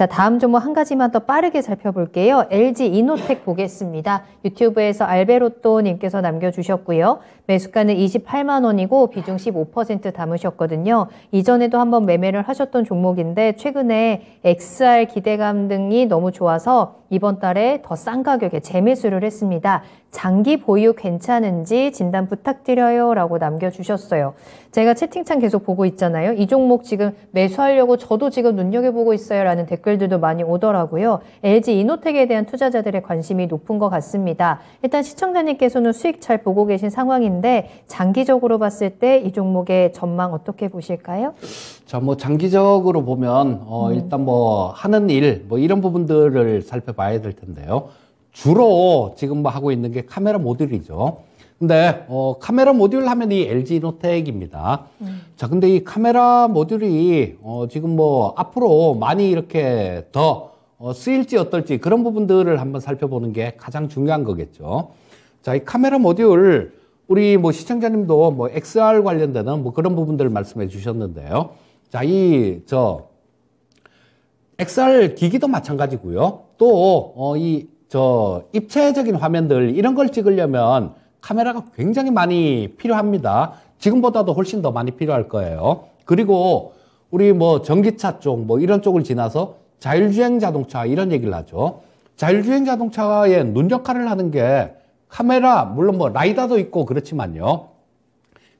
자, 다음 종목 한 가지만 더 빠르게 살펴볼게요. LG 이노텍 보겠습니다. 유튜브에서 알베로또님께서 남겨주셨고요. 매수가는 28만 원이고 비중 15% 담으셨거든요. 이전에도 한번 매매를 하셨던 종목인데 최근에 XR 기대감 등이 너무 좋아서 이번 달에 더 싼 가격에 재매수를 했습니다. 장기 보유 괜찮은지 진단 부탁드려요 라고 남겨주셨어요. 제가 채팅창 계속 보고 있잖아요. 이 종목 지금 매수하려고 저도 지금 눈여겨보고 있어요 라는 댓글 댓글들도 많이 오더라고요. LG 이노텍에 대한 투자자들의 관심이 높은 것 같습니다. 일단 시청자님께서는 수익 잘 보고 계신 상황인데 장기적으로 봤을 때 이 종목의 전망 어떻게 보실까요? 자, 뭐 장기적으로 보면 어, 음. 일단 뭐 하는 일, 뭐 이런 부분들을 살펴봐야 될 텐데요. 주로 지금 뭐 하고 있는 게 카메라 모듈이죠. 근데 어, 카메라 모듈 하면 이 LG 노텍입니다. 음. 자, 근데 이 카메라 모듈이 어, 지금 뭐 앞으로 많이 이렇게 더 어, 쓰일지 어떨지 그런 부분들을 한번 살펴보는 게 가장 중요한 거겠죠. 자, 이 카메라 모듈 우리 뭐 시청자님도 뭐 XR 관련되는 뭐 그런 부분들을 말씀해 주셨는데요. 자, 이 저 XR 기기도 마찬가지고요. 또이저 어, 입체적인 화면들 이런 걸 찍으려면 카메라가 굉장히 많이 필요합니다. 지금보다도 훨씬 더 많이 필요할 거예요. 그리고 우리 뭐 전기차 쪽 뭐 이런 쪽을 지나서 자율주행 자동차 이런 얘기를 하죠. 자율주행 자동차의 눈 역할을 하는 게 카메라, 물론 뭐 라이다도 있고 그렇지만요.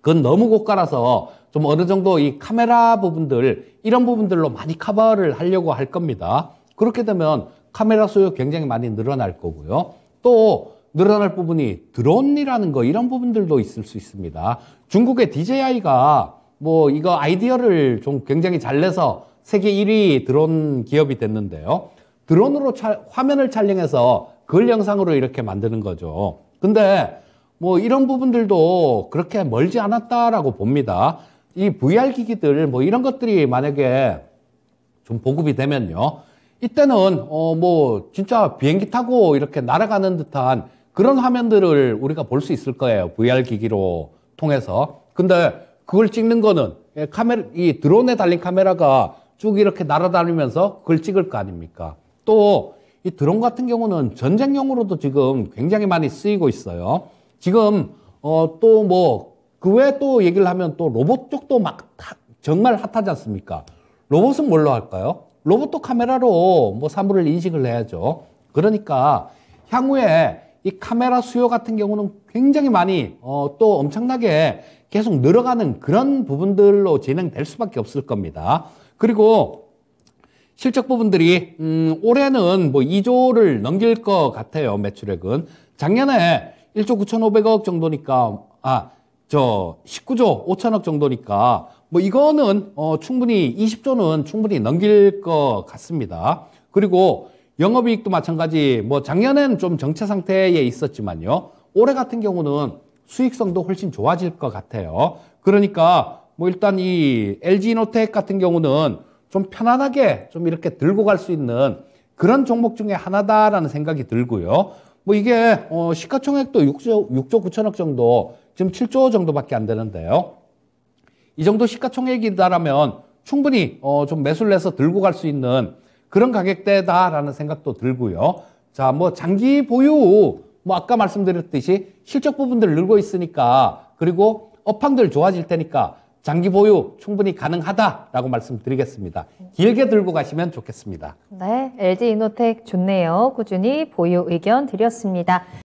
그건 너무 고가라서 좀 어느 정도 이 카메라 부분들, 이런 부분들로 많이 커버를 하려고 할 겁니다. 그렇게 되면 카메라 수요 굉장히 많이 늘어날 거고요. 또 늘어날 부분이 드론이라는 거 이런 부분들도 있을 수 있습니다. 중국의 DJI가 뭐 이거 아이디어를 좀 굉장히 잘 내서 세계 1위 드론 기업이 됐는데요. 드론으로 차, 화면을 촬영해서 그걸 영상으로 이렇게 만드는 거죠. 근데 뭐 이런 부분들도 그렇게 멀지 않았다라고 봅니다. 이 VR 기기들 뭐 이런 것들이 만약에 좀 보급이 되면요. 이때는 어 뭐 진짜 비행기 타고 이렇게 날아가는 듯한 그런 화면들을 우리가 볼 수 있을 거예요. VR 기기로 통해서. 근데 그걸 찍는 거는 예, 카메라, 이 드론에 달린 카메라가 쭉 이렇게 날아다니면서 그걸 찍을 거 아닙니까? 또 이 드론 같은 경우는 전쟁용으로도 지금 굉장히 많이 쓰이고 있어요. 지금 어, 또 뭐, 그 외에 또 얘기를 하면 또 로봇 쪽도 막 정말 핫하지 않습니까? 로봇은 뭘로 할까요? 로봇도 카메라로 뭐 사물을 인식을 해야죠. 그러니까 향후에 이 카메라 수요 같은 경우는 굉장히 많이 어, 또 엄청나게 계속 늘어가는 그런 부분들로 진행될 수밖에 없을 겁니다. 그리고 실적 부분들이 음, 올해는 뭐 2조를 넘길 것 같아요. 매출액은 작년에 1조 9,500억 정도니까 아 저 19조 5천억 정도니까 뭐 이거는 어, 충분히 20조는 충분히 넘길 것 같습니다. 그리고 영업이익도 마찬가지 뭐작년엔좀 정체 상태에 있었지만요. 올해 같은 경우는 수익성도 훨씬 좋아질 것 같아요. 그러니까 뭐 일단 이 LG노텍 같은 경우는 좀 편안하게 좀 이렇게 들고 갈 수 있는 그런 종목 중에 하나다라는 생각이 들고요. 뭐 이게 어 시가총액도 6조, 6조 9천억 정도 지금 7조 정도밖에 안 되는데요. 이 정도 시가총액이다라면 충분히 어좀 매수를 해서 들고 갈 수 있는 그런 가격대다라는 생각도 들고요. 자, 뭐 장기 보유 뭐 아까 말씀드렸듯이 실적 부분들 늘고 있으니까 그리고 업황들 좋아질 테니까 장기 보유 충분히 가능하다라고 말씀드리겠습니다. 길게 들고 가시면 좋겠습니다. 네, LG 이노텍 좋네요. 꾸준히 보유 의견 드렸습니다.